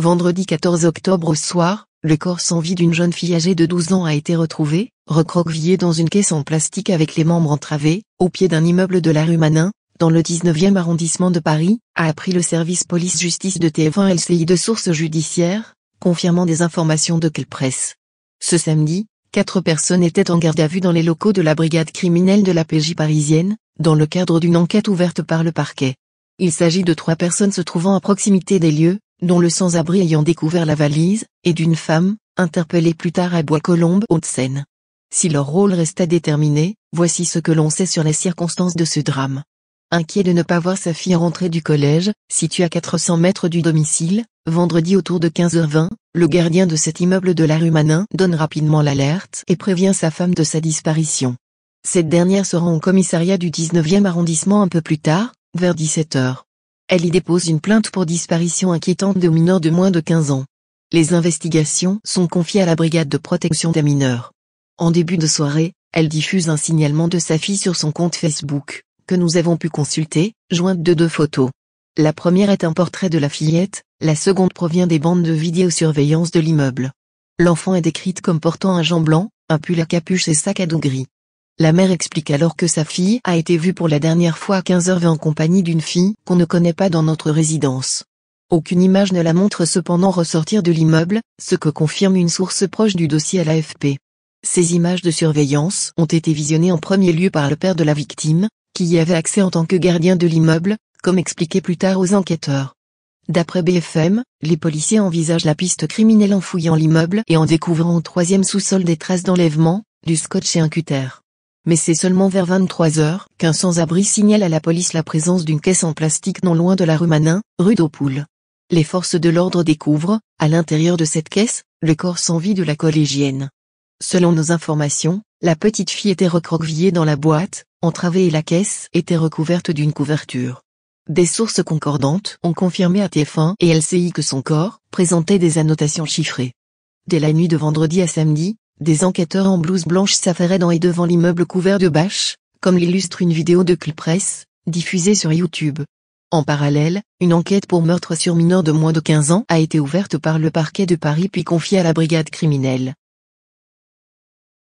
Vendredi 14 octobre au soir, le corps sans vie d'une jeune fille âgée de 12 ans a été retrouvé, recroquevillé dans une caisse en plastique avec les membres entravés, au pied d'un immeuble de la rue Manin, dans le 19e arrondissement de Paris, a appris le service police-justice de TF1 LCI de sources judiciaires, confirmant des informations de quelle presse. Ce samedi, quatre personnes étaient en garde à vue dans les locaux de la brigade criminelle de la PJ parisienne, dans le cadre d'une enquête ouverte par le parquet. Il s'agit de trois personnes se trouvant à proximité des lieux, dont le sans-abri ayant découvert la valise, et d'une femme, interpellée plus tard à Bois-Colombes Haute-Seine. Si leur rôle restait déterminé, voici ce que l'on sait sur les circonstances de ce drame. Inquiet de ne pas voir sa fille rentrer du collège, situé à 400 mètres du domicile, vendredi autour de 15h20, le gardien de cet immeuble de la rue Manin donne rapidement l'alerte et prévient sa femme de sa disparition. Cette dernière se rend au commissariat du 19e arrondissement un peu plus tard, vers 17h. Elle y dépose une plainte pour disparition inquiétante de mineurs de moins de 15 ans. Les investigations sont confiées à la brigade de protection des mineurs. En début de soirée, elle diffuse un signalement de sa fille sur son compte Facebook, que nous avons pu consulter, jointe de deux photos. La première est un portrait de la fillette, la seconde provient des bandes de vidéosurveillance de l'immeuble. L'enfant est décrite comme portant un jean blanc, un pull à capuche et sac à dos gris. La mère explique alors que sa fille a été vue pour la dernière fois à 15h20 en compagnie d'une fille qu'on ne connaît pas dans notre résidence. Aucune image ne la montre cependant ressortir de l'immeuble, ce que confirme une source proche du dossier à l'AFP. Ces images de surveillance ont été visionnées en premier lieu par le père de la victime, qui y avait accès en tant que gardien de l'immeuble, comme expliqué plus tard aux enquêteurs. D'après BFM, les policiers envisagent la piste criminelle en fouillant l'immeuble et en découvrant au troisième sous-sol des traces d'enlèvement, du scotch et un cutter mais c'est seulement vers 23 heures qu'un sans-abri signale à la police la présence d'une caisse en plastique non loin de la rue Manin, rue d'Aupoul. Les forces de l'ordre découvrent, à l'intérieur de cette caisse, le corps sans vie de la collégienne. Selon nos informations, la petite fille était recroquevillée dans la boîte, entravée et la caisse était recouverte d'une couverture. Des sources concordantes ont confirmé à TF1 et LCI que son corps présentait des annotations chiffrées. Dès la nuit de vendredi à samedi, des enquêteurs en blouse blanche s'affairaient dans et devant l'immeuble couvert de bâches, comme l'illustre une vidéo de Presse diffusée sur YouTube. En parallèle, une enquête pour meurtre sur mineur de moins de 15 ans a été ouverte par le parquet de Paris puis confiée à la brigade criminelle.